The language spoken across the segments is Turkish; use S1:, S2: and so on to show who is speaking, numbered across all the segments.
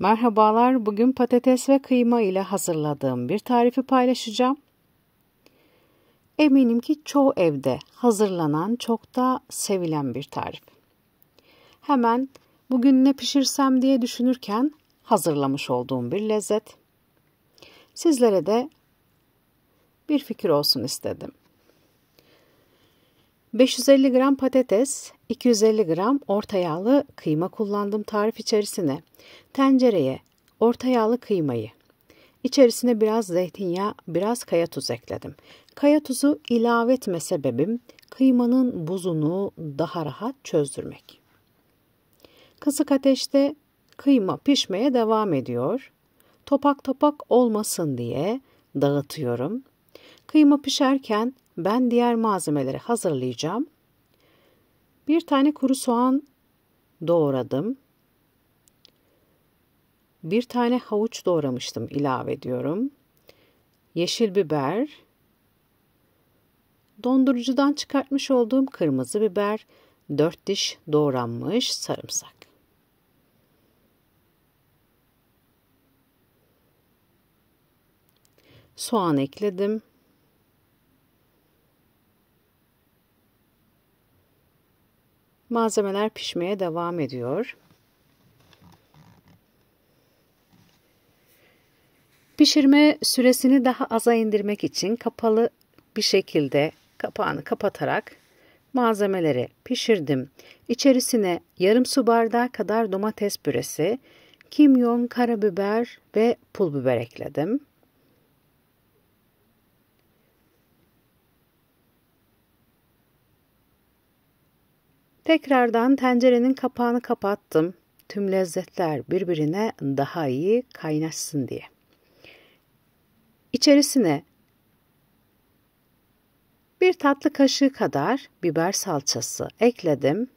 S1: Merhabalar, bugün patates ve kıyma ile hazırladığım bir tarifi paylaşacağım. Eminim ki çoğu evde hazırlanan çok da sevilen bir tarif. Hemen bugün ne pişirsem diye düşünürken hazırlamış olduğum bir lezzet. Sizlere de bir fikir olsun istedim. 550 gram patates, 250 gram orta yağlı kıyma kullandım tarif içerisine. Tencereye orta yağlı kıymayı, içerisine biraz zeytinyağı, biraz kaya tuz ekledim. Kaya tuzu ilave etme sebebim kıymanın buzunu daha rahat çözdürmek. Kısık ateşte kıyma pişmeye devam ediyor. Topak topak olmasın diye dağıtıyorum. Kıyma pişerken ben diğer malzemeleri hazırlayacağım. Bir tane kuru soğan doğradım. Bir tane havuç doğramıştım ilave ediyorum. Yeşil biber, dondurucudan çıkartmış olduğum kırmızı biber, Dört diş doğranmış sarımsak. Soğan ekledim. Malzemeler pişmeye devam ediyor. Pişirme süresini daha aza indirmek için kapalı bir şekilde kapağını kapatarak malzemeleri pişirdim. İçerisine yarım su bardağı kadar domates püresi, kimyon, karabiber ve pul biber ekledim. Tekrardan tencerenin kapağını kapattım. Tüm lezzetler birbirine daha iyi kaynaşsın diye. İçerisine bir tatlı kaşığı kadar biber salçası ekledim.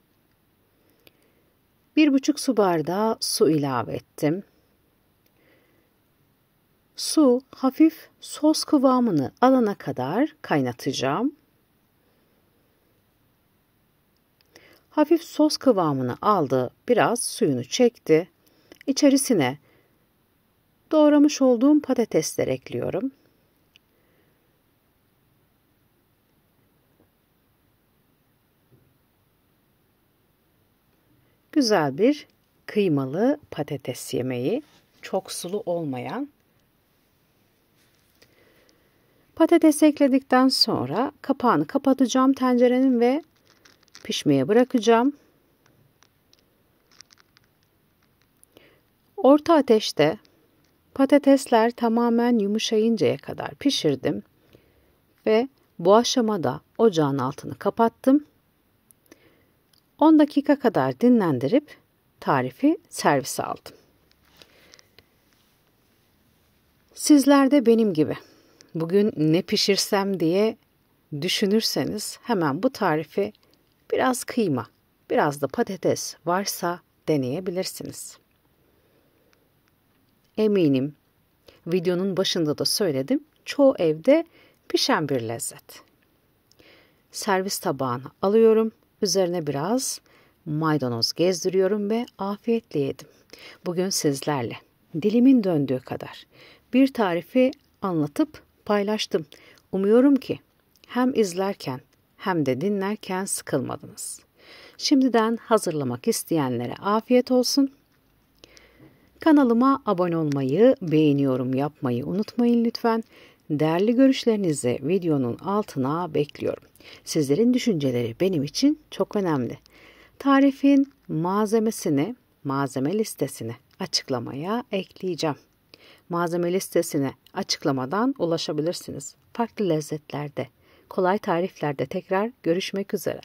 S1: Bir buçuk su bardağı su ilave ettim. Su hafif sos kıvamını alana kadar kaynatacağım. hafif sos kıvamını aldı, biraz suyunu çekti. İçerisine doğramış olduğum patatesler ekliyorum. Güzel bir kıymalı patates yemeği. Çok sulu olmayan. Patates ekledikten sonra kapağını kapatacağım tencerenin ve pişmeye bırakacağım. Orta ateşte patatesler tamamen yumuşayıncaya kadar pişirdim ve bu aşamada ocağın altını kapattım. 10 dakika kadar dinlendirip tarifi servise aldım. Sizler de benim gibi bugün ne pişirsem diye düşünürseniz hemen bu tarifi Biraz kıyma, biraz da patates varsa deneyebilirsiniz. Eminim videonun başında da söyledim. Çoğu evde pişen bir lezzet. Servis tabağına alıyorum. Üzerine biraz maydanoz gezdiriyorum ve afiyetle yedim. Bugün sizlerle dilimin döndüğü kadar bir tarifi anlatıp paylaştım. Umuyorum ki hem izlerken hem de dinlerken sıkılmadınız. Şimdiden hazırlamak isteyenlere afiyet olsun. Kanalıma abone olmayı, beğeni yorum yapmayı unutmayın lütfen. Değerli görüşlerinizi videonun altına bekliyorum. Sizlerin düşünceleri benim için çok önemli. Tarifin malzemesini, malzeme listesini açıklamaya ekleyeceğim. Malzeme listesine açıklamadan ulaşabilirsiniz. Farklı lezzetlerde kolay tariflerde tekrar görüşmek üzere.